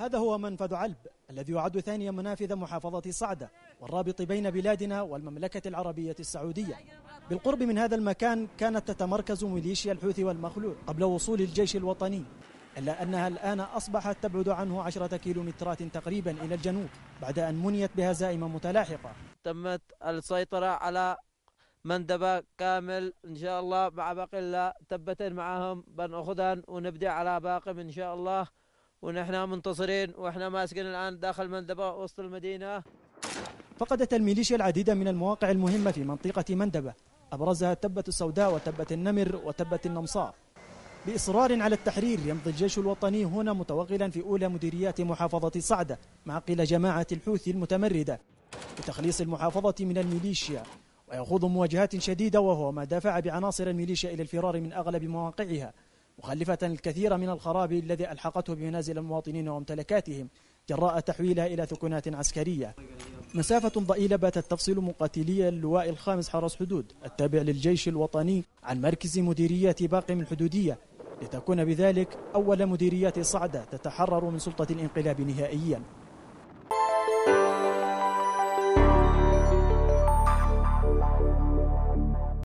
هذا هو منفذ علب الذي يعد ثاني منافذ محافظة صعدة والرابط بين بلادنا والمملكة العربية السعودية بالقرب من هذا المكان كانت تتمركز ميليشيا الحوثي والمخلوع قبل وصول الجيش الوطني إلا أنها الآن أصبحت تبعد عنه عشرة كيلومترات تقريبا إلى الجنوب بعد أن منيت بهزائم متلاحقة تمت السيطرة على مندبة كامل إن شاء الله مع باقي الله تبت معهم بنأخذها ونبدأ على باقي إن شاء الله ونحن منتصرين واحنا ماسكين الان داخل مندبه وسط المدينه فقدت الميليشيا العديد من المواقع المهمه في منطقه مندبه ابرزها التبه السوداء وتبه النمر وتبه النمصار باصرار على التحرير يمضي الجيش الوطني هنا متوغلا في اولى مديريات محافظه صعده معقل جماعه الحوثي المتمرده لتخليص المحافظه من الميليشيا ويخوض مواجهات شديده وهو ما دفع بعناصر الميليشيا الى الفرار من اغلب مواقعها مخلفة الكثير من الخراب الذي ألحقته بمنازل المواطنين وممتلكاتهم جراء تحويلها إلى ثكنات عسكرية مسافة ضئيلة باتت تفصل مقاتلي اللواء الخامس حرس حدود التابع للجيش الوطني عن مركز مديرية باقم الحدودية لتكون بذلك أول مديريات صعدة تتحرر من سلطة الانقلاب نهائياً